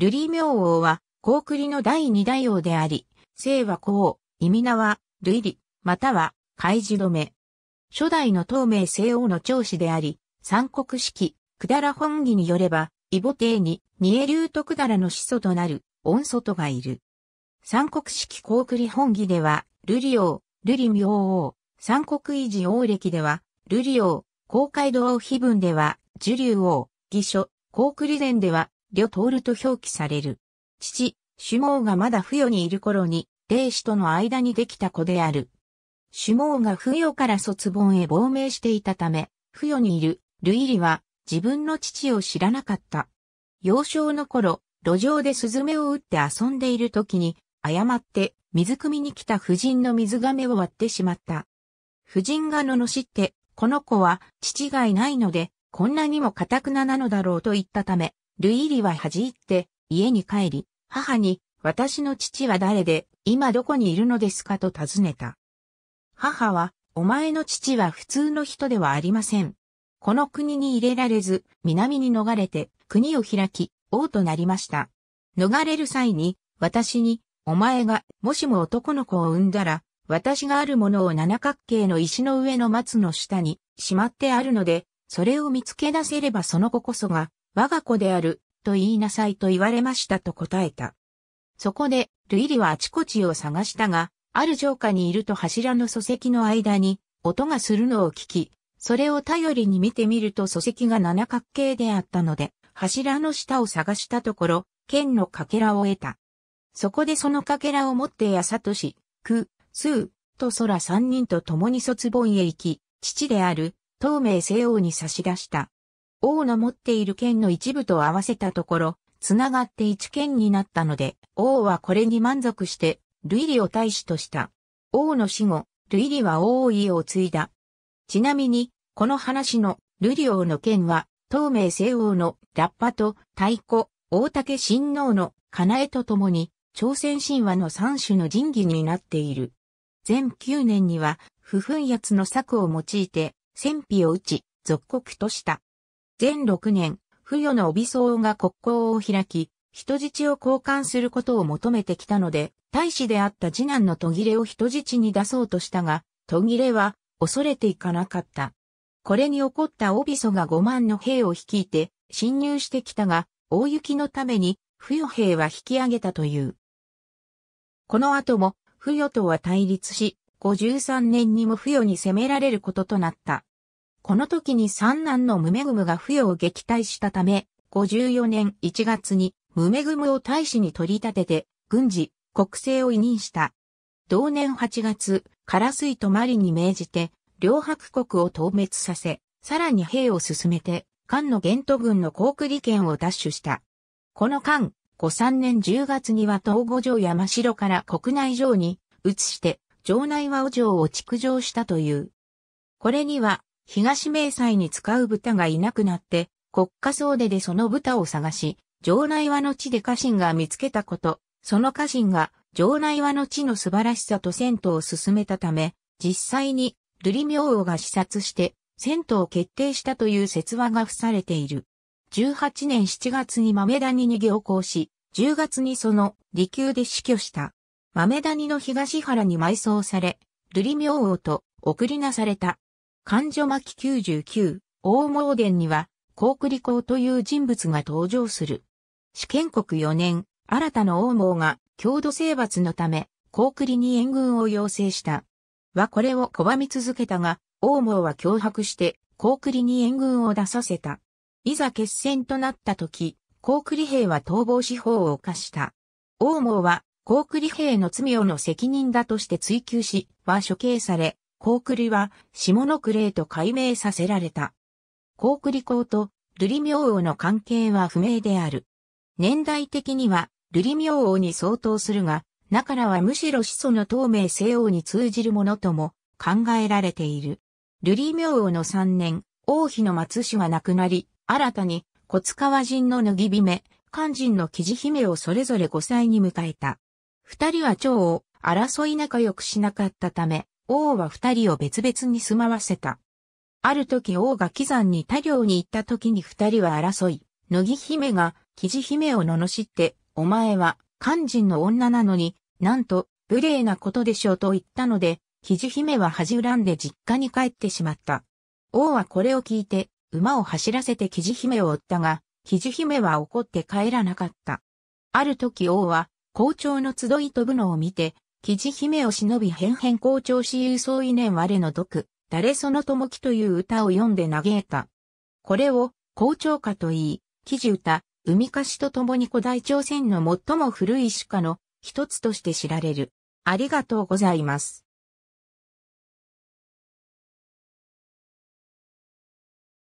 瑠璃明王は、高栗の第二大王であり、姓は高、意味名は、瑠璃、または、開示止め。初代の東明西王の長子であり、三国式、くだら本義によれば、異母帝に、二重竜徳くだらの始祖となる、恩祖とがいる。三国式高栗本義では、瑠璃王、瑠璃明王、三国維持王歴では、瑠璃王、公会堂碑文では、樹竜王、義書、高栗伝では、呂徹と表記される。父、主毛がまだ不与にいる頃に、霊子との間にできた子である。主毛が不与から卒盆へ亡命していたため、不与にいる、ルイリは、自分の父を知らなかった。幼少の頃、路上でスズメを打って遊んでいる時に、誤って水汲みに来た夫人の水亀を割ってしまった。夫人が罵って、この子は父がいないので、こんなにも堅くななのだろうと言ったため、ルイリは恥じって、家に帰り、母に、私の父は誰で、今どこにいるのですかと尋ねた。母は、お前の父は普通の人ではありません。この国に入れられず、南に逃れて、国を開き、王となりました。逃れる際に、私に、お前が、もしも男の子を産んだら、私があるものを七角形の石の上の松の下に、しまってあるので、それを見つけ出せればその子こそが、我が子である、と言いなさいと言われましたと答えた。そこで、ルイリはあちこちを探したが、ある城下にいると柱の礎石の間に、音がするのを聞き、それを頼りに見てみると礎石が七角形であったので、柱の下を探したところ、剣のかけらを得た。そこでそのかけらを持ってやさとし、く、すう、と空三人と共に卒盆へ行き、父である、東明西王に差し出した。王の持っている剣の一部と合わせたところ、つながって一剣になったので、王はこれに満足して、ルイリを大使とした。王の死後、ルイリは王位を継いだ。ちなみに、この話のルリ王の剣は、東明西王のラッパと太鼓、大竹親王のナエと共に、朝鮮神話の三種の神器になっている。前9年には、不噴奴の策を用いて、戦費を打ち、属国とした。全6年、不与の帯僧が国交を開き、人質を交換することを求めてきたので、大使であった次男の途切れを人質に出そうとしたが、途切れは恐れていかなかった。これに怒ったオびそが5万の兵を率いて侵入してきたが、大雪のために、不与兵は引き上げたという。この後も、不与とは対立し、53年にも不与に攻められることとなった。この時に三男のムメグムが不要を撃退したため、54年1月にムメグムを大使に取り立てて、軍事、国政を委任した。同年8月、カラスイとマリに命じて、両白国を討滅させ、さらに兵を進めて、漢の玄都軍の航空利権を奪取した。この間、53年10月には東五城山城から国内城に移して、城内和お城を築城したという。これには東明細に使う豚がいなくなって、国家総出でその豚を探し、城内和の地で家臣が見つけたこと、その家臣が城内和の地の素晴らしさと銭湯を進めたため、実際に瑠璃明王が視察して銭湯を決定したという説話が付されている。18年7月に豆谷に行行し、10月にその離宮で死去した。豆谷の東原に埋葬され、瑠璃明王と送りなされた。勘女巻99、大盲伝には、高栗公という人物が登場する。試験国4年、新たな大毛が、郷土征伐のため、高栗に援軍を要請した。はこれを拒み続けたが、大毛は脅迫して、高栗に援軍を出させた。いざ決戦となった時、高栗兵は逃亡司法を犯した。大毛は、高栗兵の罪をの責任だとして追及し、は処刑され、高栗は下のレへと改名させられた。高栗公とルリ明王の関係は不明である。年代的にはルリ明王に相当するが、中らはむしろ始祖の東明西王に通じるものとも考えられている。ルリ明王の3年、王妃の松氏は亡くなり、新たに小川人の脱ぎ姫、肝人の生地姫をそれぞれ5歳に迎えた。二人は蝶を争い仲良くしなかったため、王は二人を別々に住まわせた。ある時王が木山に他領に行った時に二人は争い、乃木姫が木地姫を罵って、お前は肝心の女なのに、なんと無礼なことでしょうと言ったので、木地姫は恥恨んで実家に帰ってしまった。王はこれを聞いて、馬を走らせて木地姫を追ったが、木地姫は怒って帰らなかった。ある時王は、校長の集い飛ぶのを見て、記事姫を忍び変変校長し有相違年我の毒、誰その友きという歌を読んで嘆いた。これを、校長歌といい、記事歌、海歌詞と共に古代朝鮮の最も古い詩歌の一つとして知られる。ありがとうございます。